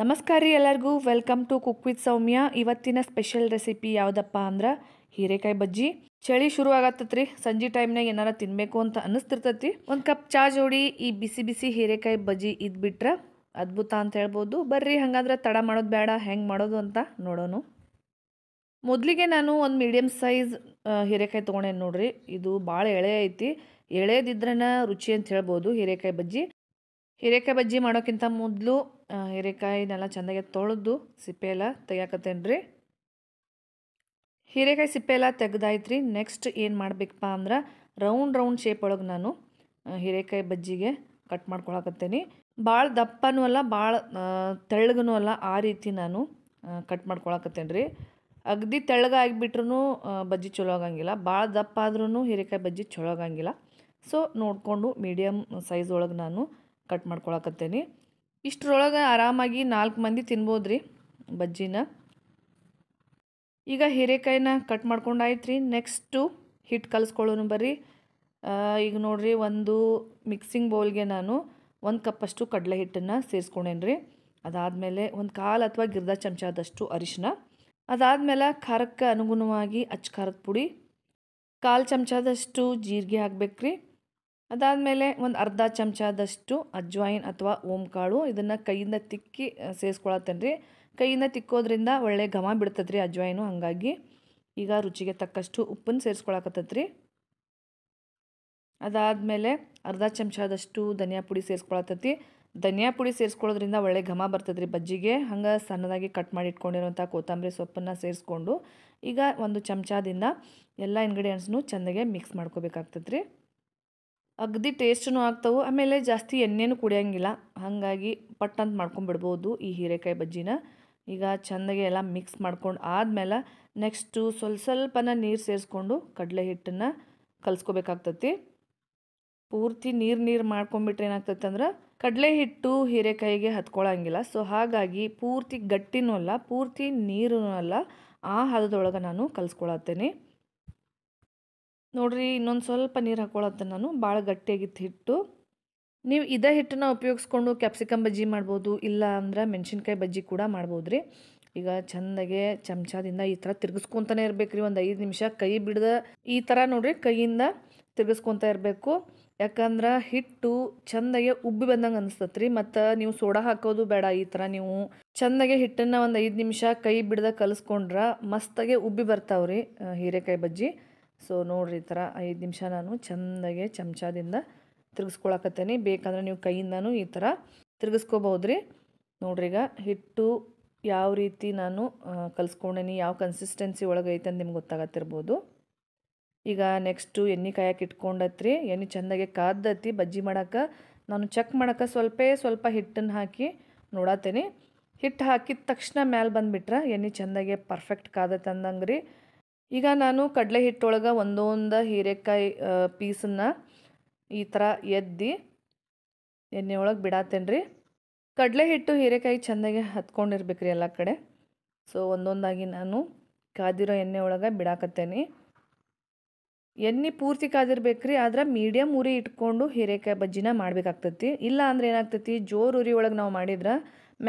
ನಮಸ್ಕಾರ ರೀ ಎಲ್ಲರಿಗೂ welcome to cook with Soumya ಇವತ್ತಿನ ಸ್ಪೆಷಲ್ ರೆಸಿಪಿ ಯಾವುದಪ್ಪ ಅಂದ್ರೆ ಹೀರೆಕಾಯಿ ಬಜ್ಜಿ ಚಳಿ ಶುರು ಆಗತ್ತತ್ರಿ ಸಂಜೆ ಟೈಮ್ನಾಗ ಏನಾರ ತಿನ್ನಬೇಕು ಅಂತ ಅನಿಸ್ತಿರ್ತೈತಿ ಒಂದು ಕಪ್ ಚಾ ಜೋಡಿ ಈ ಬಿಸಿ ಬಿಸಿ ಹೀರೆಕಾಯಿ ಬಜ್ಜಿ ಇದ್ಬಿಟ್ರೆ ಅದ್ಭುತ ಅಂತ ಹೇಳ್ಬೋದು ಬರ್ರಿ ಹಂಗಾದ್ರೆ ತಡ ಮಾಡೋದು ಬೇಡ ಹೆಂಗೆ ಮಾಡೋದು ಅಂತ ನೋಡೋಣ ಮೊದಲಿಗೆ ನಾನು ಒಂದು ಮೀಡಿಯಮ್ ಸೈಜ್ ಹೀರೆಕಾಯಿ ತೊಗೊಂಡೇನು ನೋಡ್ರಿ ಇದು ಭಾಳ ಎಳೆ ಐತಿ ಎಳೆದಿದ್ರನ ರುಚಿ ಅಂತ ಹೇಳ್ಬೋದು ಹೀರೆಕಾಯಿ ಬಜ್ಜಿ ಹೀರೆಕಾಯಿ ಬಜ್ಜಿ ಮಾಡೋಕ್ಕಿಂತ ಮೊದಲು ಹೀರೆಕಾಯಿನೆಲ್ಲ ಚೆಂದಾಗಿ ತೊಳೆದು ಸಿಪ್ಪೆ ಎಲ್ಲ ತೆಗಿಯಾಕತ್ತೇನ್ರಿ ರೀ ಹೀರೆಕಾಯಿ ಸಿಪ್ಪೆ ಎಲ್ಲ ತೆಗ್ದಾಯ್ತು ರೀ ನೆಕ್ಸ್ಟ್ ಏನು ಮಾಡಬೇಕಪ್ಪ ಅಂದ್ರೆ ರೌಂಡ್ ರೌಂಡ್ ಶೇಪ್ ಒಳಗೆ ನಾನು ಹೀರೆಕಾಯಿ ಬಜ್ಜಿಗೆ ಕಟ್ ಮಾಡ್ಕೊಳಕತ್ತೇನೆ ಭಾಳ ದಪ್ಪನೂ ಅಲ್ಲ ಭಾಳ ತೆಳ್ಳಗೂ ಅಲ್ಲ ಆ ರೀತಿ ನಾನು ಕಟ್ ಮಾಡ್ಕೊಳಕತ್ತೇನೆ ರೀ ಅಗದಿ ತೆಳ್ಳಗಾಗಿಬಿಟ್ರೂ ಬಜ್ಜಿ ಚಲೋ ಆಗಂಗಿಲ್ಲ ಭಾಳ ದಪ್ಪ ಆದ್ರೂ ಹೀರೆಕಾಯಿ ಬಜ್ಜಿ ಚಲೋ ಆಗಂಗಿಲ್ಲ ಸೊ ನೋಡಿಕೊಂಡು ಮೀಡಿಯಮ್ ಸೈಜ್ ಒಳಗೆ ನಾನು ಕಟ್ ಮಾಡ್ಕೊಳಕತ್ತೇನೆ ಇಷ್ಟರೊಳಗೆ ಆರಾಮಾಗಿ ನಾಲ್ಕು ಮಂದಿ ತಿನ್ಬೋದ್ರಿ ರೀ ಬಜ್ಜಿನ ಈಗ ಹೀರೆಕಾಯಿನ ಕಟ್ ಮಾಡ್ಕೊಂಡಾಯ್ತು ರೀ ನೆಕ್ಸ್ಟು ಹಿಟ್ಟು ಕಲಿಸ್ಕೊಳ್ಳೋನು ಬರ್ರಿ ಈಗ ನೋಡಿರಿ ಒಂದು ಮಿಕ್ಸಿಂಗ್ ಬೌಲ್ಗೆ ನಾನು ಒಂದು ಕಪ್ಪಷ್ಟು ಕಡಲೆ ಹಿಟ್ಟನ್ನು ಸೇರಿಸ್ಕೊಂಡೇನಿ ರೀ ಅದಾದಮೇಲೆ ಒಂದು ಕಾಲು ಅಥವಾ ಗಿರ್ದ ಚಮಚದಷ್ಟು ಅರಿಶಿನ ಅದಾದಮೇಲೆ ಖಾರಕ್ಕೆ ಅನುಗುಣವಾಗಿ ಅಚ್ಚ ಖಾರದ ಪುಡಿ ಕಾಲು ಚಮಚದಷ್ಟು ಜೀರಿಗೆ ಹಾಕ್ಬೇಕು ರೀ ಅದಾದಮೇಲೆ ಒಂದು ಅರ್ಧ ಚಮಚದಷ್ಟು ಅಜ್ವಾಯಿನ್ ಅಥವಾ ಓಂಕಾಳು ಇದನ್ನು ಕೈಯಿಂದ ತಿಕ್ಕಿ ಸೇರಿಸ್ಕೊಳತ್ತೇನೆ ರೀ ಕೈಯಿಂದ ತಿಕ್ಕೋದ್ರಿಂದ ಒಳ್ಳೆ ಘಮ ಬಿಡ್ತದೆ ರೀ ಅಜ್ವಾಯಿನು ಹಾಗಾಗಿ ಈಗ ರುಚಿಗೆ ತಕ್ಕಷ್ಟು ಉಪ್ಪನ್ನು ಸೇರಿಸ್ಕೊಳಕತ್ತೈತೆ ರೀ ಅದಾದಮೇಲೆ ಅರ್ಧ ಚಮಚದಷ್ಟು ಧನಿಯಾ ಪುಡಿ ಸೇರಿಸ್ಕೊಳತ್ತೈತಿ ಧನಿಯಾ ಪುಡಿ ಸೇರಿಸ್ಕೊಳೋದ್ರಿಂದ ಒಳ್ಳೆ ಘಮ ಬರ್ತದೆ ರೀ ಬಜ್ಜಿಗೆ ಹಂಗೆ ಸಣ್ಣದಾಗಿ ಕಟ್ ಮಾಡಿ ಇಟ್ಕೊಂಡಿರೋಂಥ ಕೊತ್ತಂಬರಿ ಸೊಪ್ಪನ್ನು ಸೇರಿಸ್ಕೊಂಡು ಈಗ ಒಂದು ಚಮಚದಿಂದ ಎಲ್ಲ ಇಂಗ್ರೀಡಿಯೆಂಟ್ಸ್ನು ಚೆನ್ನಾಗೆ ಮಿಕ್ಸ್ ಮಾಡ್ಕೋಬೇಕಾಗ್ತದ್ರಿ ಅಗದಿ ಟೇಸ್ಟೂ ಆಗ್ತಾವೆ ಆಮೇಲೆ ಜಾಸ್ತಿ ಎಣ್ಣೆನೂ ಕುಡಿಯೋಂಗಿಲ್ಲ ಹಾಗಾಗಿ ಪಟ್ಟಂತ ಅಂತ ಮಾಡ್ಕೊಂಡ್ಬಿಡ್ಬೋದು ಈ ಹೀರೆಕಾಯಿ ಬಜ್ಜಿನ ಈಗ ಚೆಂದಾಗಿ ಎಲ್ಲ ಮಿಕ್ಸ್ ಮಾಡ್ಕೊಂಡು ಆದಮೇಲೆ ನೆಕ್ಸ್ಟು ಸ್ವಲ್ಪ ಸ್ವಲ್ಪನ ನೀರು ಸೇರಿಸ್ಕೊಂಡು ಕಡಲೆ ಹಿಟ್ಟನ್ನು ಕಲಿಸ್ಕೋಬೇಕಾಗ್ತತಿ ಪೂರ್ತಿ ನೀರು ನೀರು ಮಾಡ್ಕೊಂಬಿಟ್ರೆ ಏನಾಗ್ತೈತೆ ಅಂದ್ರೆ ಕಡಲೆ ಹಿಟ್ಟು ಹೀರೆಕಾಯಿಗೆ ಹತ್ಕೊಳ್ಳೋಂಗಿಲ್ಲ ಸೊ ಹಾಗಾಗಿ ಪೂರ್ತಿ ಗಟ್ಟಿನೂ ಅಲ್ಲ ಪೂರ್ತಿ ನೀರೂ ಅಲ್ಲ ಆ ಹದದೊಳಗೆ ನಾನು ಕಲಿಸ್ಕೊಳತ್ತೇನೆ ನೋಡಿರಿ ಇನ್ನೊಂದು ಸ್ವಲ್ಪ ನೀರು ಹಾಕ್ಕೊಳತ್ತೆ ನಾನು ಭಾಳ ಗಟ್ಟಿಯಾಗಿತ್ತು ಹಿಟ್ಟು ನೀವು ಇದೇ ಹಿಟ್ಟನ್ನು ಉಪಯೋಗಿಸ್ಕೊಂಡು ಕ್ಯಾಪ್ಸಿಕಮ್ ಬಜ್ಜಿ ಮಾಡ್ಬೋದು ಇಲ್ಲ ಅಂದ್ರೆ ಮೆಣಸಿನ್ಕಾಯಿ ಬಜ್ಜಿ ಕೂಡ ಮಾಡ್ಬೋದು ರೀ ಈಗ ಚೆಂದಾಗೆ ಚಮಚದಿಂದ ಈ ಥರ ತಿರ್ಗಿಸ್ಕೊತಾನೆ ಇರಬೇಕು ರೀ ಒಂದು ಐದು ನಿಮಿಷ ಕೈ ಬಿಡ್ದ ಈ ಥರ ನೋಡಿರಿ ಕೈಯಿಂದ ತಿರ್ಗಿಸ್ಕೊತಾ ಇರಬೇಕು ಯಾಕಂದ್ರೆ ಹಿಟ್ಟು ಚೆಂದಾಗೆ ಉಬ್ಬಿ ಬಂದಂಗೆ ಅನಿಸ್ತತ್ರಿ ಮತ್ತು ನೀವು ಸೋಡಾ ಹಾಕೋದು ಬೇಡ ಈ ಥರ ನೀವು ಚೆಂದಾಗೆ ಹಿಟ್ಟನ್ನು ಒಂದು ಐದು ನಿಮಿಷ ಕೈ ಬಿಡ್ದ ಕಲಿಸ್ಕೊಂಡ್ರೆ ಮಸ್ತಾಗೆ ಉಬ್ಬಿ ಬರ್ತಾವ್ರಿ ಹೀರೆಕಾಯಿ ಬಜ್ಜಿ ಸೊ ನೋಡ್ರಿ ಈ ಥರ ಐದು ನಿಮಿಷ ನಾನು ಚೆಂದಾಗೆ ಚಮಚದಿಂದ ತಿರ್ಗಿಸ್ಕೊಳಕತ್ತೇನೆ ಬೇಕಂದ್ರೆ ನೀವು ಕೈಯಿಂದನೂ ಈ ಥರ ನೋಡ್ರಿ ಈಗ ಹಿಟ್ಟು ಯಾವ ರೀತಿ ನಾನು ಕಲಿಸ್ಕೊಂಡೇನಿ ಯಾವ ಕನ್ಸಿಸ್ಟೆನ್ಸಿ ಒಳಗೈತೆ ಅಂತ ನಿಮ್ಗೆ ಗೊತ್ತಾಗತ್ತಿರ್ಬೋದು ಈಗ ನೆಕ್ಸ್ಟು ಎಣ್ಣೆ ಕಾಯಕ್ಕೆ ಇಟ್ಕೊಂಡತ್ರಿ ಎಣ್ಣೆ ಚೆಂದಾಗೆ ಕಾದತ್ತಿ ಬಜ್ಜಿ ಮಾಡೋಕೆ ನಾನು ಚೆಕ್ ಮಾಡೋಕೆ ಸ್ವಲ್ಪ ಸ್ವಲ್ಪ ಹಿಟ್ಟನ್ನು ಹಾಕಿ ನೋಡತ್ತೇನೆ ಹಿಟ್ಟು ಹಾಕಿದ ತಕ್ಷಣ ಮ್ಯಾಲೆ ಬಂದುಬಿಟ್ರೆ ಎಣ್ಣೆ ಚೆಂದಾಗೆ ಪರ್ಫೆಕ್ಟ್ ಕಾದತ್ತಂದಂಗೆ ರೀ ಈಗ ನಾನು ಕಡಲೆ ಹಿಟ್ಟೊಳಗೆ ಒಂದೊಂದು ಹೀರೆಕಾಯಿ ಪೀಸನ್ನು ಈ ಥರ ಎದ್ದು ಎಣ್ಣೆ ಒಳಗೆ ಬಿಡಾತೇನೆ ರೀ ಕಡಲೆ ಹಿಟ್ಟು ಹೀರೆಕಾಯಿ ಚೆಂದಾಗಿ ಹತ್ಕೊಂಡಿರ್ಬೇಕು ರೀ ಎಲ್ಲ ಕಡೆ ಸೊ ಒಂದೊಂದಾಗಿ ನಾನು ಕಾದಿರೋ ಎಣ್ಣೆ ಒಳಗೆ ಬಿಡಾಕತ್ತೇನಿ ಎಣ್ಣೆ ಪೂರ್ತಿ ಕಾದಿರ್ಬೇಕು ರೀ ಆದ್ರೆ ಮೀಡಿಯಮ್ ಉರಿ ಇಟ್ಕೊಂಡು ಹೀರೆಕಾಯಿ ಬಜ್ಜಿನ ಮಾಡಬೇಕಾಗ್ತೈತಿ ಇಲ್ಲ ಅಂದ್ರೆ ಏನಾಗ್ತೈತಿ ಜೋರು ಉರಿ ಒಳಗೆ ನಾವು ಮಾಡಿದ್ರೆ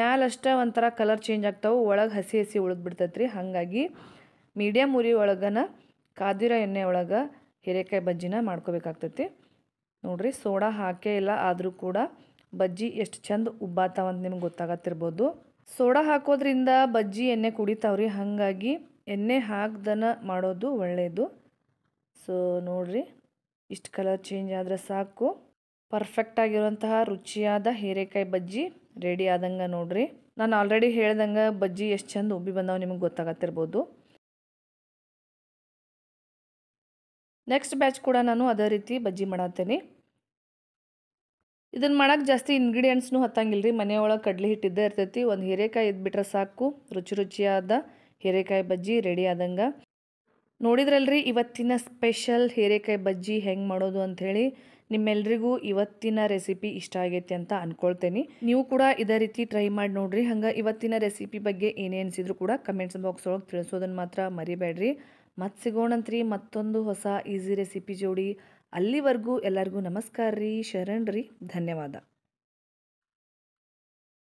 ಮ್ಯಾಲಷ್ಟೇ ಒಂಥರ ಕಲರ್ ಚೇಂಜ್ ಆಗ್ತಾವೆ ಒಳಗೆ ಹಸಿ ಹಸಿ ಉಳಿದ್ಬಿಡ್ತೈತಿ ರೀ ಹಾಗಾಗಿ ಮೀಡಿಯಮ್ ಉರಿ ಒಳಗನ ಕಾದಿರೋ ಎಣ್ಣೆ ಒಳಗೆ ಹೀರೆಕಾಯಿ ಬಜ್ಜಿನ ಮಾಡ್ಕೋಬೇಕಾಗ್ತೈತಿ ನೋಡಿರಿ ಸೋಡಾ ಹಾಕೇ ಇಲ್ಲ ಆದರೂ ಕೂಡ ಬಜ್ಜಿ ಎಷ್ಟು ಚಂದ ಉಬ್ಬಾತಾವಂತ ನಿಮ್ಗೆ ಗೊತ್ತಾಗತ್ತಿರ್ಬೋದು ಸೋಡಾ ಹಾಕೋದ್ರಿಂದ ಬಜ್ಜಿ ಎಣ್ಣೆ ಕುಡಿತಾವ್ರಿ ಹಾಗಾಗಿ ಎಣ್ಣೆ ಹಾಕ್ದನ ಮಾಡೋದು ಒಳ್ಳೆಯದು ಸೊ ನೋಡ್ರಿ ಇಷ್ಟು ಕಲರ್ ಚೇಂಜ್ ಆದರೆ ಸಾಕು ಪರ್ಫೆಕ್ಟಾಗಿರುವಂತಹ ರುಚಿಯಾದ ಹೀರೆಕಾಯಿ ಬಜ್ಜಿ ರೆಡಿ ಆದಂಗೆ ನೋಡಿರಿ ನಾನು ಆಲ್ರೆಡಿ ಹೇಳ್ದಂಗೆ ಬಜ್ಜಿ ಎಷ್ಟು ಚಂದ ಉಬ್ಬಿ ಬಂದವು ನಿಮಗೆ ಗೊತ್ತಾಗತ್ತಿರ್ಬೋದು ನೆಕ್ಸ್ಟ್ ಬ್ಯಾಚ್ ಕೂಡ ನಾನು ಅದೇ ರೀತಿ ಬಜ್ಜಿ ಮಾಡತ್ತೇನೆ ಇದನ್ನು ಮಾಡಕ್ಕೆ ಜಾಸ್ತಿ ಇಂಗ್ರೀಡಿಯೆಂಟ್ಸ್ನು ಹತ್ತಂಗಿಲ್ಲ ರೀ ಮನೆಯೊಳಗೆ ಕಡಲೆ ಹಿಟ್ಟಿದ್ದೇ ಇರ್ತೈತಿ ಒಂದು ಹೀರೆಕಾಯಿ ಇದ್ಬಿಟ್ರೆ ಸಾಕು ರುಚಿ ರುಚಿಯಾದ ಹೀರೆಕಾಯಿ ಬಜ್ಜಿ ರೆಡಿ ಆದಂಗೆ ನೋಡಿದ್ರಲ್ರಿ ಇವತ್ತಿನ ಸ್ಪೆಷಲ್ ಹೀರೆಕಾಯಿ ಬಜ್ಜಿ ಹೆಂಗೆ ಮಾಡೋದು ಅಂಥೇಳಿ ನಿಮ್ಮೆಲ್ರಿಗೂ ಇವತ್ತಿನ ರೆಸಿಪಿ ಇಷ್ಟ ಆಗೈತಿ ಅಂತ ಅಂದ್ಕೊಳ್ತೇನೆ ನೀವು ಕೂಡ ಇದೇ ರೀತಿ ಟ್ರೈ ಮಾಡಿ ನೋಡಿರಿ ಹಂಗೆ ಇವತ್ತಿನ ರೆಸಿಪಿ ಬಗ್ಗೆ ಏನೇ ಅನಿಸಿದ್ರು ಕೂಡ ಕಮೆಂಟ್ಸ್ ಬಾಕ್ಸ್ ಒಳಗೆ ತಿಳಿಸೋದನ್ನು ಮಾತ್ರ ಮರಿಬೇಡ್ರಿ ಮತ್ತು ಸಿಗೋಣಂತ್ರಿ ಮತ್ತೊಂದು ಹೊಸ ಈಸಿ ರೆಸಿಪಿ ಜೋಡಿ ಅಲ್ಲಿವರೆಗೂ ಎಲ್ಲರಿಗೂ ನಮಸ್ಕಾರ ರೀ ಶರಣ್ ರೀ ಧನ್ಯವಾದ